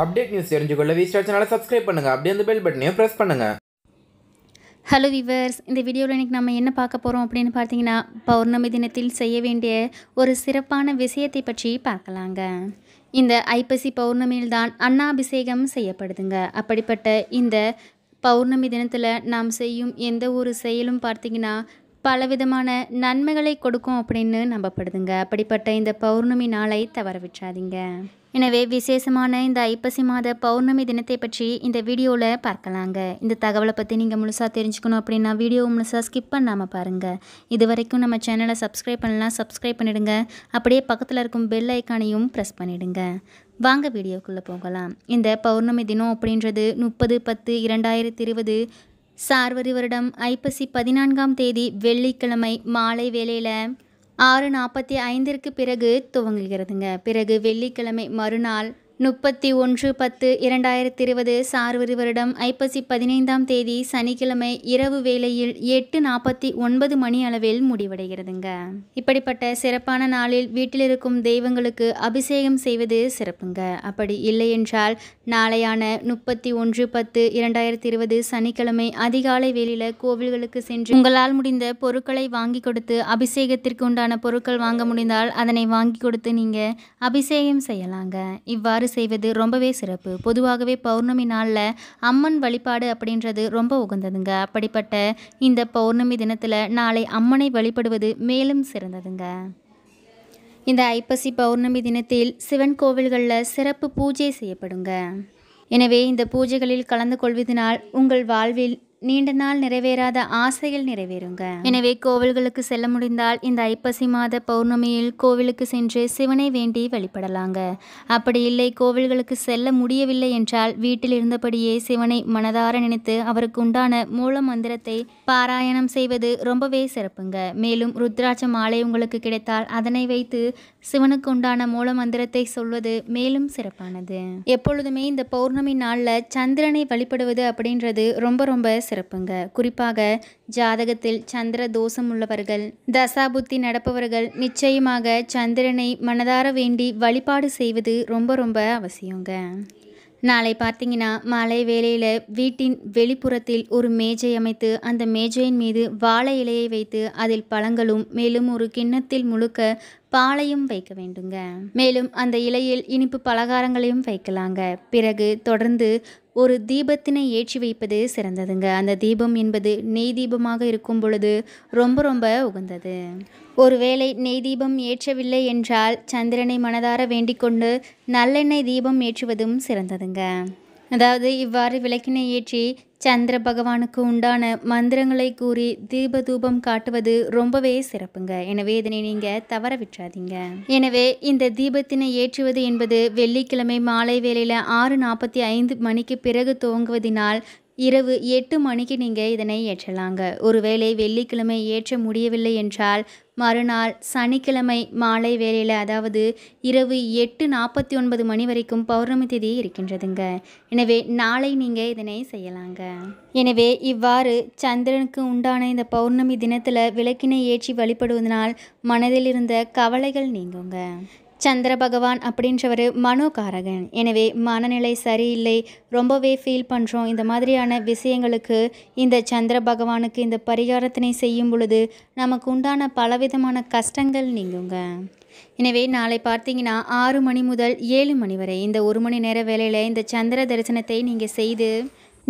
update news தெரிஞ்சுக்கொள்ள வி சேனலை சப்ஸ்கிரைப் பண்ணுங்கள் அப்படியே அந்த பெல் பட்டனையும் ப்ரெஸ் பண்ணுங்கள் ஹலோ விவர்ஸ் இந்த வீடியோவில் இன்றைக்கி நம்ம என்ன பார்க்க போகிறோம் அப்படின்னு பார்த்தீங்கன்னா பௌர்ணமி தினத்தில் செய்ய வேண்டிய ஒரு சிறப்பான விஷயத்தை பற்றி பார்க்கலாங்க இந்த ஐப்பசி பௌர்ணமியில்தான் அன்னாபிஷேகம் செய்யப்படுதுங்க அப்படிப்பட்ட இந்த பௌர்ணமி தினத்தில் நாம் செய்யும் எந்த ஒரு செயலும் பார்த்திங்கன்னா பலவிதமான நன்மைகளை கொடுக்கும் அப்படின்னு நம்பப்படுதுங்க அப்படிப்பட்ட இந்த பௌர்ணமி நாளை தவற விட்டுறாதீங்க எனவே விசேஷமான இந்த ஐப்பசி மாத பௌர்ணமி தினத்தை பற்றி இந்த வீடியோவில் பார்க்கலாங்க இந்த தகவலை பற்றி நீங்கள் முழுசாக தெரிஞ்சுக்கணும் அப்படின்னா வீடியோ முழுசாக ஸ்கிப் பண்ணாமல் பாருங்கள் இது வரைக்கும் நம்ம சேனலை சப்ஸ்கிரைப் பண்ணலாம் சப்ஸ்கிரைப் பண்ணிவிடுங்க அப்படியே பக்கத்தில் இருக்கும் பெல் ஐக்கானையும் ப்ரெஸ் பண்ணிவிடுங்க வாங்க வீடியோக்குள்ளே போகலாம் இந்த பௌர்ணமி தினம் அப்படின்றது முப்பது பத்து இரண்டாயிரத்தி இருபது சார்வரி வருடம் ஐப்பசி பதினான்காம் தேதி வெள்ளிக்கிழமை மாலை வேளையில் ஆறு நாற்பத்தி ஐந்திற்கு பிறகு துவங்குகிறதுங்க பிறகு வெள்ளிக்கிழமை மறுநாள் முப்பத்தி ஒன்று பத்து இரண்டாயிரத்தி இருபது சார்வரி வருடம் ஐப்பசி பதினைந்தாம் தேதி சனிக்கிழமை இரவு வேளையில் எட்டு நாற்பத்தி ஒன்பது மணி அளவில் முடிவடைகிறதுங்க இப்படிப்பட்ட சிறப்பான நாளில் வீட்டில் இருக்கும் தெய்வங்களுக்கு அபிஷேகம் செய்வது சிறப்புங்க அப்படி இல்லை என்றால் நாளையான முப்பத்தி ஒன்று பத்து இரண்டாயிரத்தி இருபது சனிக்கிழமை அதிகாலை வேளையில் கோவில்களுக்கு சென்று உங்களால் முடிந்த பொருட்களை வாங்கி கொடுத்து அபிஷேகத்திற்கு உண்டான பொருட்கள் வாங்க முடிந்தால் அதனை வாங்கி கொடுத்து நீங்கள் அபிஷேகம் செய்யலாங்க இவ்வாறு இவ்வாறு செய்வது ரொம்பவே சிறப்பு பொதுவாகவே பௌர்ணமி நாளில் அம்மன் வழிபாடு அப்படின்றது ரொம்ப உகந்ததுங்க அப்படிப்பட்ட இந்த பௌர்ணமி தினத்தில் நாளை அம்மனை வழிபடுவது மேலும் சிறந்ததுங்க இந்த ஐப்பசி பௌர்ணமி தினத்தில் சிவன் கோவில்களில் சிறப்பு பூஜை செய்யப்படுங்க எனவே இந்த பூஜைகளில் கலந்து கொள்வதனால் உங்கள் வாழ்வில் நீண்ட நாள் நிறைவேறாத ஆசைகள் நிறைவேறுங்க எனவே கோவில்களுக்கு செல்ல முடிந்தால் இந்த ஐப்பசி மாத பௌர்ணமியில் கோவிலுக்கு சென்று சிவனை வேண்டி வழிபடலாங்க அப்படி இல்லை கோவில்களுக்கு செல்ல முடியவில்லை என்றால் வீட்டில் இருந்தபடியே சிவனை மனதார நினைத்து அவருக்கு உண்டான மூல மந்திரத்தை பாராயணம் செய்வது ரொம்பவே சிறப்புங்க மேலும் ருத்ராட்ச மாலை உங்களுக்கு கிடைத்தால் அதனை வைத்து சிவனுக்கு உண்டான மூல மந்திரத்தை சொல்வது மேலும் சிறப்பானது எப்பொழுதுமே இந்த பௌர்ணமி நாளில் சந்திரனை வழிபடுவது அப்படின்றது ரொம்ப ரொம்ப சிறப்புங்க குறிப்பாக ஜாதகத்தில் சந்திர தோஷம் உள்ளவர்கள் தசாபுத்தி நடப்பவர்கள் நிச்சயமாக சந்திரனை மனதார வேண்டி வழிபாடு செய்வது ரொம்ப ரொம்ப அவசியங்க நாளை பார்த்தீங்கன்னா மாலை வேளையில் வீட்டின் வெளிப்புறத்தில் ஒரு மேஜை அமைத்து அந்த மேஜையின் மீது வாழை இலையை வைத்து அதில் பழங்களும் மேலும் ஒரு கிண்ணத்தில் முழுக்க பாலையும் வைக்க வேண்டுங்க மேலும் அந்த இலையில் இனிப்பு பலகாரங்களையும் வைக்கலாங்க பிறகு தொடர்ந்து ஒரு தீபத்தினை ஏற்றி வைப்பது சிறந்ததுங்க அந்த தீபம் என்பது நெய் தீபமாக இருக்கும் பொழுது ரொம்ப ரொம்ப உகந்தது ஒருவேளை நெய் தீபம் ஏற்றவில்லை என்றால் சந்திரனை மனதார வேண்டிக்கொண்டு நல்லெண்ணெய் தீபம் ஏற்றுவதும் சிறந்ததுங்க அதாவது இவ்வாறு விளக்கினை ஏற்றி சந்திர பகவானுக்கு உண்டான மந்திரங்களை கூறி தீப தூபம் காட்டுவது ரொம்பவே சிறப்புங்க எனவே இதனை நீங்கள் தவற விட்டுறாதீங்க எனவே இந்த தீபத்தினை ஏற்றுவது என்பது வெள்ளிக்கிழமை மாலை வேளையில் ஆறு நாற்பத்தி ஐந்து மணிக்கு பிறகு துவங்குவதினால் இரவு எட்டு மணிக்கு நீங்கள் இதனை ஏற்றலாங்க ஒருவேளை வெள்ளிக்கிழமை ஏற்ற முடியவில்லை என்றால் மறுநாள் சனிக்கிழமை மாலை வேளையில் அதாவது இரவு எட்டு நாற்பத்தி ஒன்பது மணி வரைக்கும் பௌர்ணமி திதி இருக்கின்றதுங்க எனவே நாளை நீங்கள் இதனை செய்யலாங்க எனவே இவ்வாறு சந்திரனுக்கு உண்டான இந்த பௌர்ணமி தினத்தில் விளக்கினை ஏற்றி வழிபடுவதனால் மனதில் இருந்த கவலைகள் நீங்குங்க சந்திர பகவான் அப்படின்றவர் மனோகாரகன் எனவே மனநிலை சரியில்லை ரொம்பவே ஃபீல் பண்ணுறோம் இந்த மாதிரியான விஷயங்களுக்கு இந்த சந்திர பகவானுக்கு இந்த பரிகாரத்தினை செய்யும் பொழுது நமக்கு உண்டான பலவிதமான கஷ்டங்கள் நீங்குங்க எனவே நாளை பார்த்தீங்கன்னா ஆறு மணி முதல் ஏழு மணி வரை இந்த ஒரு மணி நேர வேலையில் இந்த சந்திர தரிசனத்தை நீங்கள் செய்து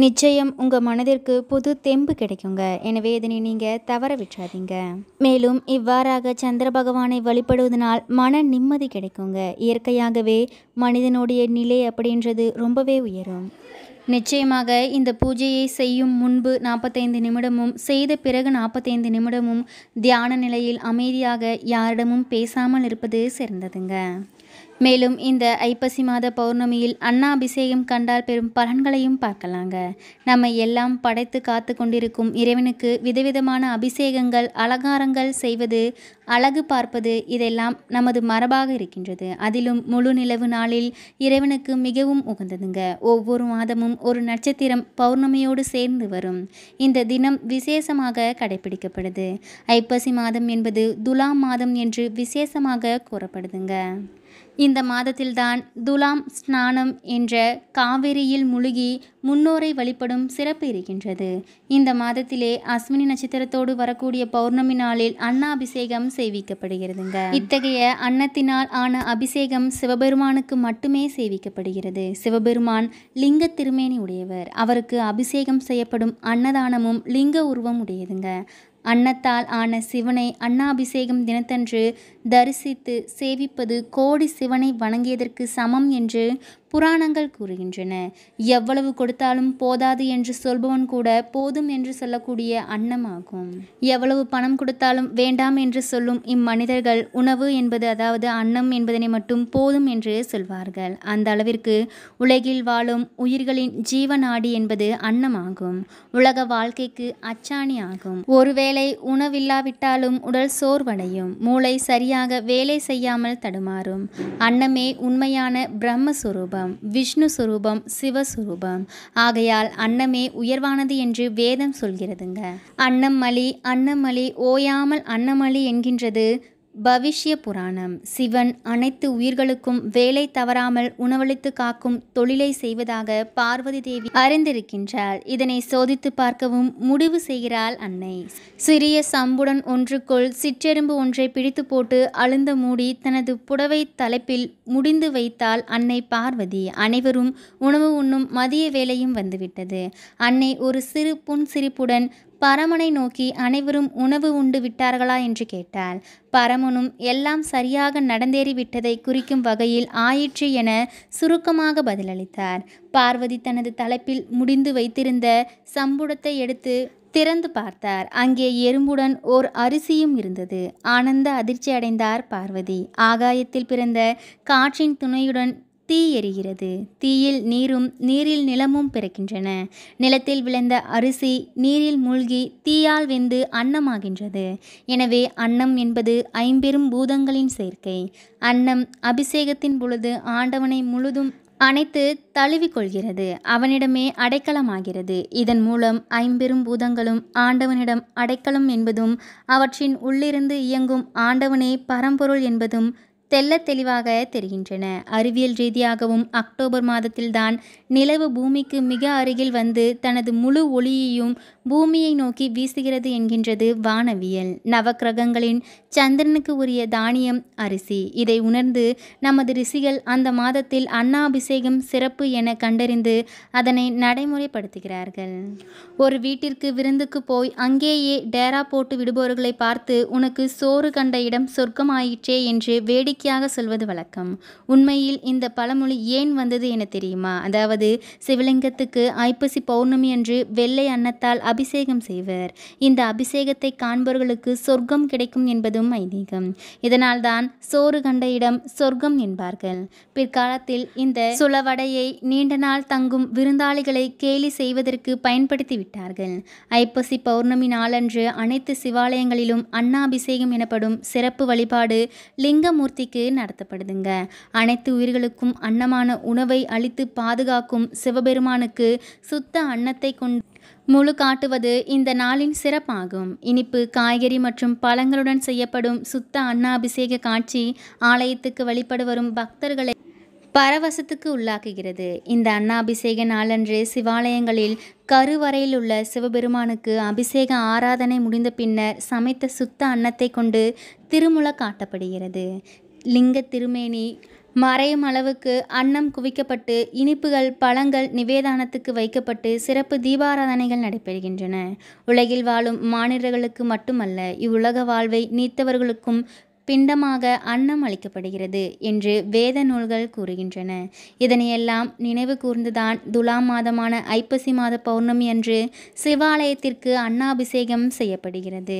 நிச்சயம் உங்கள் மனதிற்கு புது தெம்பு கிடைக்குங்க எனவே இதனை நீங்கள் தவற விட்றாதீங்க மேலும் இவ்வாறாக சந்திர பகவானை வழிபடுவதனால் மன நிம்மதி கிடைக்குங்க இயற்கையாகவே மனிதனுடைய நிலை அப்படின்றது ரொம்பவே உயரும் நிச்சயமாக இந்த பூஜையை செய்யும் முன்பு நாற்பத்தைந்து நிமிடமும் செய்த பிறகு நாற்பத்தைந்து நிமிடமும் தியான நிலையில் அமைதியாக யாரிடமும் பேசாமல் இருப்பது சிறந்ததுங்க மேலும் இந்த ஐப்பசி மாத பௌர்ணமியில் அண்ணா அபிஷேகம் கண்டால் பெறும் பலன்களையும் பார்க்கலாங்க நம்ம எல்லாம் படைத்து காத்து கொண்டிருக்கும் இறைவனுக்கு விதவிதமான அபிஷேகங்கள் அலங்காரங்கள் செய்வது அழகு பார்ப்பது இதெல்லாம் நமது மரபாக இருக்கின்றது அதிலும் முழு நிலவு நாளில் இறைவனுக்கு மிகவும் உகந்ததுங்க ஒவ்வொரு மாதமும் ஒரு நட்சத்திரம் பௌர்ணமியோடு சேர்ந்து வரும் இந்த தினம் விசேஷமாக கடைபிடிக்கப்படுது ஐப்பசி மாதம் என்பது துலாம் மாதம் என்று விசேஷமாக கூறப்படுதுங்க இந்த மாதத்தில்தான் துலாம் ஸ்நானம் என்ற காவிரியில் முழுகி முன்னோரை வழிபடும் சிறப்பு இருக்கின்றது இந்த மாதத்திலே அஸ்வினி நட்சத்திரத்தோடு வரக்கூடிய பௌர்ணமி நாளில் அன்ன அபிஷேகம் சேவிக்கப்படுகிறதுங்க இத்தகைய அன்னத்தினால் ஆன அபிஷேகம் சிவபெருமானுக்கு மட்டுமே சேவிக்கப்படுகிறது சிவபெருமான் லிங்க திருமேனி உடையவர் அவருக்கு அபிஷேகம் செய்யப்படும் அன்னதானமும் லிங்க உருவம் உடையதுங்க அன்னத்தால் ஆன சிவனை அன்னாபிஷேகம் தினத்தன்று தரிசித்து சேவிப்பது கோடி சிவனை வணங்கியதற்கு சமம் என்று புராணங்கள் கூறுகின்றன எவ்வளவு கொடுத்தாலும் போதாது என்று சொல்பவன் கூட போதும் என்று சொல்லக்கூடிய அன்னமாகும் எவ்வளவு பணம் கொடுத்தாலும் வேண்டாம் என்று சொல்லும் இம்மனிதர்கள் உணவு என்பது அதாவது அன்னம் என்பதனை மட்டும் போதும் என்று சொல்வார்கள் அந்த அளவிற்கு உலகில் வாழும் உயிர்களின் ஜீவநாடி என்பது அன்னமாகும் உலக வாழ்க்கைக்கு அச்சாணி ஆகும் ஒருவேளை உணவில்லாவிட்டாலும் உடல் சோர்வடையும் மூளை சரியாக வேலை செய்யாமல் தடுமாறும் அன்னமே உண்மையான பிரம்மஸ்வரூபம் விஷ்ணு சுரூபம் சிவஸ்வரூபம் ஆகையால் அன்னமே உயர்வானது என்று வேதம் சொல்கிறதுங்க அன்னம் அன்னம் மலி ஓயாமல் அன்னமலி என்கின்றது பவிஷ்ய புராணம் சிவன் அனைத்து உயிர்களுக்கும் வேலை தவறாமல் உணவளித்து காக்கும் தொழிலை செய்வதாக பார்வதி தேவி அறிந்திருக்கின்றாள் இதனை சோதித்து பார்க்கவும் முடிவு செய்கிறாள் அன்னை சிறிய சம்புடன் ஒன்றுக்குள் சிற்றெரும்பு ஒன்றை பிடித்து போட்டு அழுந்த மூடி தனது புடவை தலைப்பில் முடிந்து வைத்தாள் அன்னை பார்வதி அனைவரும் உணவு உண்ணும் மதிய வேலையும் வந்துவிட்டது அன்னை ஒரு சிறு புன் சிரிப்புடன் பரமனை நோக்கி அனைவரும் உணவு உண்டு விட்டார்களா என்று கேட்டால் பரமனும் எல்லாம் சரியாக நடந்தேறிவிட்டதை குறிக்கும் வகையில் ஆயிற்று என சுருக்கமாக பதிலளித்தார் பார்வதி தனது தலைப்பில் முடிந்து வைத்திருந்த சம்புடத்தை எடுத்து திறந்து பார்த்தார் அங்கே எறும்புடன் ஓர் அரிசியும் இருந்தது ஆனந்த அதிர்ச்சி அடைந்தார் பார்வதி ஆகாயத்தில் பிறந்த காற்றின் துணையுடன் தீ எரிகிறது தீயில் நீரும் நீரில் நிலமும் பிறக்கின்றன நிலத்தில் விளைந்த அரிசி நீரில் மூழ்கி தீயால் வெந்து அன்னமாகின்றது எனவே அன்னம் என்பது ஐம்பெரும் பூதங்களின் சேர்க்கை அன்னம் அபிஷேகத்தின் பொழுது ஆண்டவனை முழுதும் அனைத்து தழுவிக்கொள்கிறது அவனிடமே அடைக்கலமாகிறது இதன் மூலம் ஐம்பெரும் பூதங்களும் ஆண்டவனிடம் அடைக்கலம் என்பதும் அவற்றின் உள்ளிருந்து இயங்கும் ஆண்டவனே பரம்பொருள் என்பதும் தெல்ல தெளிவாக தெரிகின்றன அறிவியல் ரீதியாகவும் அக்டோபர் மாதத்தில்தான் நிலவு பூமிக்கு மிக அருகில் வந்து தனது முழு ஒளியையும் பூமியை நோக்கி வீசுகிறது என்கின்றது வானவியல் நவக்கிரகங்களின் சந்திரனுக்கு உரிய தானியம் அரிசி இதை உணர்ந்து நமது ரிஷிகள் அந்த மாதத்தில் அன்னாபிஷேகம் சிறப்பு என கண்டறிந்து அதனை நடைமுறைப்படுத்துகிறார்கள் ஒரு வீட்டிற்கு விருந்துக்கு போய் அங்கேயே டேரா போட்டு விடுபவர்களை பார்த்து உனக்கு சோறு கண்ட இடம் சொர்க்கமாயிற்றே என்று வேடிக்கை நம்பிக்கையாக சொல்வது வழக்கம் உண்மையில் இந்த பழமொழி ஏன் வந்தது என தெரியுமா அதாவது சிவலிங்கத்துக்கு ஐப்பசி பௌர்ணமி அன்று வெள்ளை அன்னத்தால் அபிஷேகம் செய்வர் இந்த அபிஷேகத்தை காண்பவர்களுக்கு சொர்க்கம் கிடைக்கும் என்பதும் ஐதீகம் இதனால்தான் சோறு கண்ட இடம் சொர்க்கம் என்பார்கள் பிற்காலத்தில் இந்த சுளவடையை நீண்ட நாள் தங்கும் விருந்தாளிகளை கேலி செய்வதற்கு பயன்படுத்தி விட்டார்கள் ஐப்பசி பௌர்ணமி நாளன்று அனைத்து சிவாலயங்களிலும் அன்னாபிஷேகம் எனப்படும் சிறப்பு வழிபாடு லிங்கமூர்த்திக்கு பூஜைக்கு நடத்தப்படுதுங்க அனைத்து உயிர்களுக்கும் அன்னமான உணவை அளித்து பாதுகாக்கும் சிவபெருமானுக்கு சுத்த அன்னத்தை கொண்டு முழு காட்டுவது இந்த நாளின் சிறப்பாகும் இனிப்பு காய்கறி மற்றும் பழங்களுடன் செய்யப்படும் சுத்த அன்னாபிஷேக காட்சி ஆலயத்துக்கு வழிபடு வரும் பக்தர்களை பரவசத்துக்கு உள்ளாக்குகிறது இந்த அன்னாபிஷேக நாளன்று சிவாலயங்களில் கருவறையில் உள்ள சிவபெருமானுக்கு அபிஷேக ஆராதனை முடிந்த பின்னர் சமைத்த சுத்த அன்னத்தை கொண்டு திருமுல காட்டப்படுகிறது லிங்க திருமேனி மறையும் அளவுக்கு அன்னம் குவிக்கப்பட்டு இனிப்புகள் பழங்கள் நிவேதானத்துக்கு வைக்கப்பட்டு சிறப்பு தீபாராதனைகள் நடைபெறுகின்றன உலகில் வாழும் மாநிலர்களுக்கு மட்டுமல்ல இவ்வுலக வாழ்வை நீத்தவர்களுக்கும் பிண்டமாக அன்னம் அளிக்கப்படுகிறது என்று வேத நூல்கள் கூறுகின்றன இதனையெல்லாம் நினைவு கூர்ந்துதான் துலாம் மாதமான ஐப்பசி மாத பௌர்ணமி அன்று சிவாலயத்திற்கு அன்னாபிஷேகம் செய்யப்படுகிறது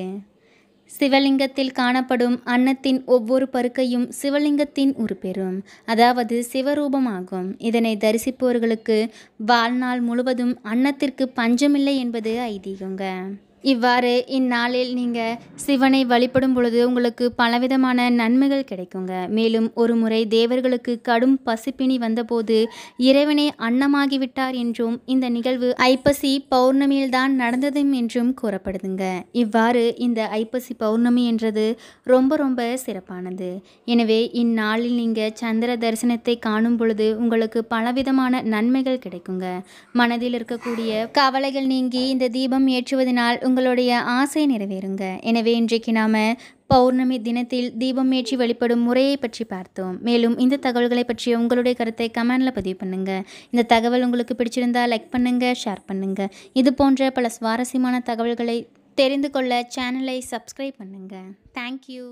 சிவலிங்கத்தில் காணப்படும் அன்னத்தின் ஒவ்வொரு பருக்கையும் சிவலிங்கத்தின் உருப்பெறும் அதாவது சிவரூபமாகும் இதனை தரிசிப்பவர்களுக்கு வாழ்நாள் முழுவதும் அன்னத்திற்கு பஞ்சமில்லை என்பது ஐதீகங்க இவ்வாறு இந்நாளில் நீங்கள் சிவனை வழிபடும் பொழுது உங்களுக்கு பலவிதமான நன்மைகள் கிடைக்குங்க மேலும் ஒரு முறை தேவர்களுக்கு கடும் பசிப்பினி வந்தபோது இறைவனை அன்னமாகிவிட்டார் என்றும் இந்த நிகழ்வு ஐப்பசி பௌர்ணமியில்தான் நடந்ததும் என்றும் கூறப்படுதுங்க இவ்வாறு இந்த ஐப்பசி பௌர்ணமி என்றது ரொம்ப ரொம்ப சிறப்பானது எனவே இந்நாளில் நீங்கள் சந்திர தரிசனத்தை காணும் பொழுது உங்களுக்கு பலவிதமான நன்மைகள் கிடைக்குங்க மனதில் இருக்கக்கூடிய கவலைகள் நீங்கி இந்த தீபம் ஏற்றுவதனால் உங்களுடைய ஆசை நிறைவேறுங்க எனவே இன்றைக்கு நாம் பௌர்ணமி தினத்தில் தீபம் ஏற்றி வெளிப்படும் முறையை பற்றி பார்த்தோம் மேலும் இந்த தகவல்களை பற்றிய உங்களுடைய கருத்தை கமெண்டில் பதிவு பண்ணுங்கள் இந்த தகவல் உங்களுக்கு பிடிச்சிருந்தால் லைக் பண்ணுங்கள் ஷேர் பண்ணுங்கள் இது போன்ற பல சுவாரஸ்யமான தகவல்களை தெரிந்து கொள்ள சேனலை சப்ஸ்கிரைப் பண்ணுங்கள் தேங்க்யூ